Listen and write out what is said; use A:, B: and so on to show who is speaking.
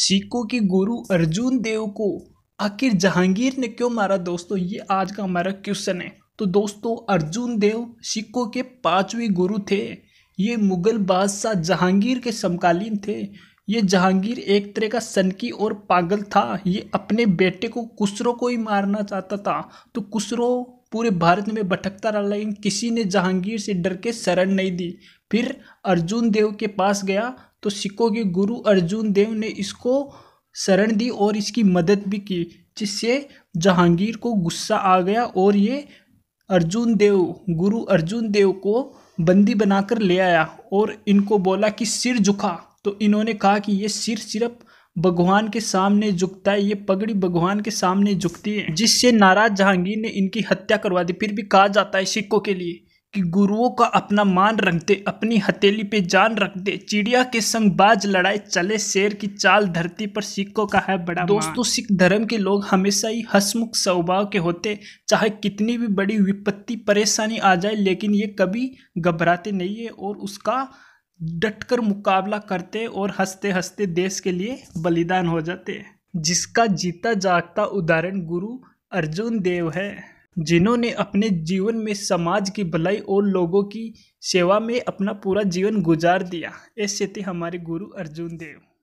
A: सिखों के गुरु अर्जुन देव को आखिर जहांगीर ने क्यों मारा दोस्तों ये आज का हमारा क्वेश्चन है तो दोस्तों अर्जुन देव सिखों के पांचवें गुरु थे ये मुगल बादशाह जहांगीर के समकालीन थे ये जहांगीर एक तरह का सनकी और पागल था ये अपने बेटे को कुसरो को ही मारना चाहता था तो कुसरो पूरे भारत में भटकता रहा लेकिन किसी ने जहांगीर से डर के शरण नहीं दी फिर अर्जुन देव के पास गया तो सिखों के गुरु अर्जुन देव ने इसको शरण दी और इसकी मदद भी की जिससे जहांगीर को गुस्सा आ गया और ये अर्जुन देव गुरु अर्जुन देव को बंदी बनाकर ले आया और इनको बोला कि सिर झुका तो इन्होंने कहा कि ये सिर सिर्फ भगवान के सामने झुकता है ये पगड़ी भगवान के सामने झुकती है जिससे नाराज जहांगीर ने इनकी हत्या करवा दी फिर भी कहा जाता है सिक्कों के लिए कि गुरुओं का अपना मान रख दे अपनी हथेली पे जान रख दे चिड़िया के संग बाज लड़ाई चले शेर की चाल धरती पर सिखों का है बड़ा दोस्तों सिख धर्म के लोग हमेशा ही हसमुख स्वभाव के होते चाहे कितनी भी बड़ी विपत्ति परेशानी आ जाए लेकिन ये कभी घबराते नहीं है और उसका डटकर मुकाबला करते और हंसते हंसते देश के लिए बलिदान हो जाते जिसका जीता जागता उदाहरण गुरु अर्जुन देव है जिन्होंने अपने जीवन में समाज की भलाई और लोगों की सेवा में अपना पूरा जीवन गुजार दिया ऐसे थे हमारे गुरु अर्जुन देव